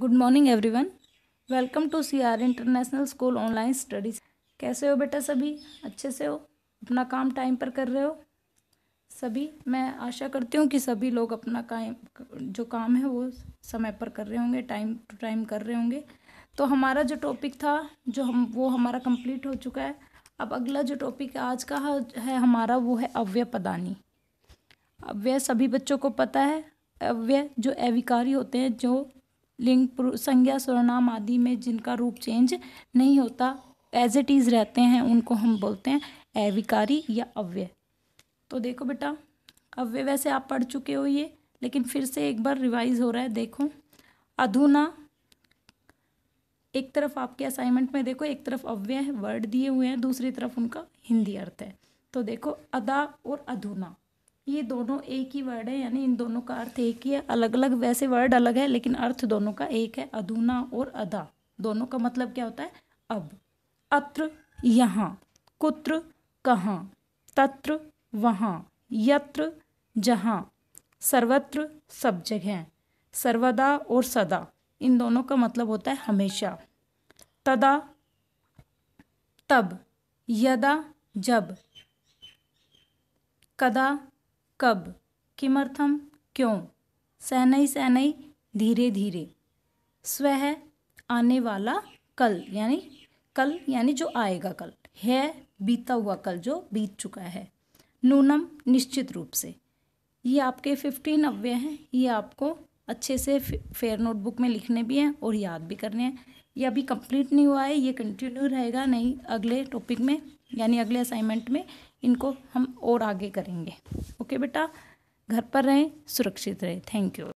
good morning everyone welcome to C R international school online studies कैसे हो बेटा सभी अच्छे से हो अपना काम टाइम पर कर रहे हो सभी मैं आशा करती हूँ कि सभी लोग अपना काम जो काम है वो समय पर कर रहे होंगे टाइम टू टाइम कर रहे होंगे तो हमारा जो टॉपिक था जो हम वो हमारा कंप्लीट हो चुका है अब अगला जो टॉपिक आज का है हमारा वो है अव्य पदानी अव्यय सभी बच्चों को पता है अव्यय जो अविकारी होते हैं जो लिंग संज्ञा स्वर्णाम आदि में जिनका रूप चेंज नहीं होता एज इट इज़ रहते हैं उनको हम बोलते हैं अविकारी या अव्यय तो देखो बेटा अव्यय वैसे आप पढ़ चुके हो ये लेकिन फिर से एक बार रिवाइज हो रहा है देखो अधूना एक तरफ आपके असाइनमेंट में देखो एक तरफ अव्यय वर्ड दिए हुए हैं दूसरी तरफ उनका हिंदी अर्थ है तो देखो अदा और अधूना ये दोनों एक ही वर्ड है यानी इन दोनों का अर्थ एक ही है अलग अलग वैसे वर्ड अलग है लेकिन अर्थ दोनों का एक है अधूना और अदा दोनों का मतलब क्या होता है अब अत्र यहाँ कुत्र कहाँ तत्र वहाँ यत्र जहाँ सर्वत्र सब जगह सर्वदा और सदा इन दोनों का मतलब होता है हमेशा तदा तब यदा जब कदा कब किमर्थम क्यों सहनई सहनई धीरे धीरे स्व है आने वाला कल यानी कल यानी जो आएगा कल है बीता हुआ कल जो बीत चुका है नूनम निश्चित रूप से ये आपके फिफ्टीन अव्यय हैं ये आपको अच्छे से फेयर नोटबुक में लिखने भी हैं और याद भी करने हैं ये अभी कंप्लीट नहीं हुआ है ये कंटिन्यू रहेगा नहीं अगले टॉपिक में यानी अगले असाइनमेंट में इनको हम और आगे करेंगे ओके बेटा घर पर रहें सुरक्षित रहें थैंक यू